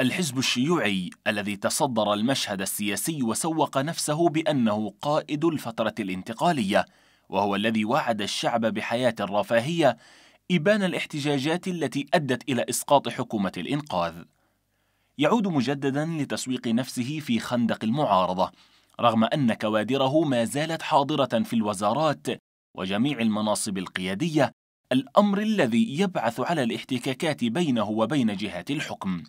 الحزب الشيوعي الذي تصدر المشهد السياسي وسوق نفسه بأنه قائد الفترة الانتقالية وهو الذي وعد الشعب بحياة رفاهية إبان الاحتجاجات التي أدت إلى إسقاط حكومة الإنقاذ يعود مجددا لتسويق نفسه في خندق المعارضة رغم أن كوادره ما زالت حاضرة في الوزارات وجميع المناصب القيادية الأمر الذي يبعث على الاحتكاكات بينه وبين جهات الحكم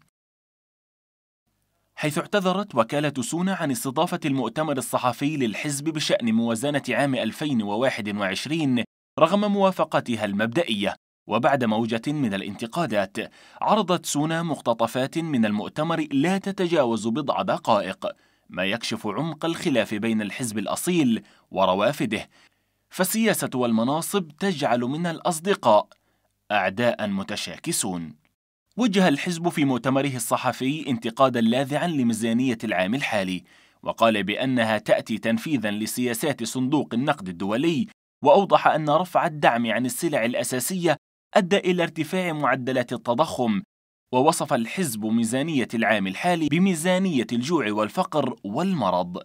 حيث اعتذرت وكالة سونا عن استضافة المؤتمر الصحفي للحزب بشأن موازنة عام 2021 رغم موافقتها المبدئية وبعد موجة من الانتقادات عرضت سونا مقتطفات من المؤتمر لا تتجاوز بضع دقائق ما يكشف عمق الخلاف بين الحزب الأصيل وروافده فالسياسة والمناصب تجعل من الأصدقاء أعداء متشاكسون وجه الحزب في مؤتمره الصحفي انتقادا لاذعا لميزانية العام الحالي وقال بأنها تأتي تنفيذا لسياسات صندوق النقد الدولي وأوضح أن رفع الدعم عن السلع الأساسية أدى إلى ارتفاع معدلات التضخم ووصف الحزب ميزانية العام الحالي بميزانية الجوع والفقر والمرض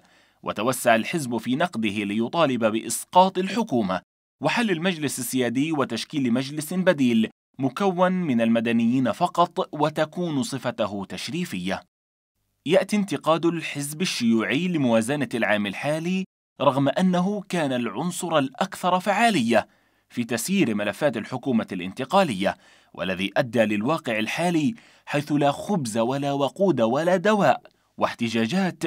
وتوسع الحزب في نقده ليطالب بإسقاط الحكومة وحل المجلس السيادي وتشكيل مجلس بديل مكون من المدنيين فقط وتكون صفته تشريفية يأتي انتقاد الحزب الشيوعي لموازنة العام الحالي رغم أنه كان العنصر الأكثر فعالية في تسيير ملفات الحكومة الانتقالية والذي أدى للواقع الحالي حيث لا خبز ولا وقود ولا دواء واحتجاجات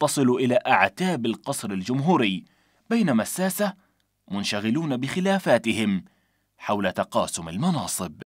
تصل إلى أعتاب القصر الجمهوري بينما الساسة منشغلون بخلافاتهم حول تقاسم المناصب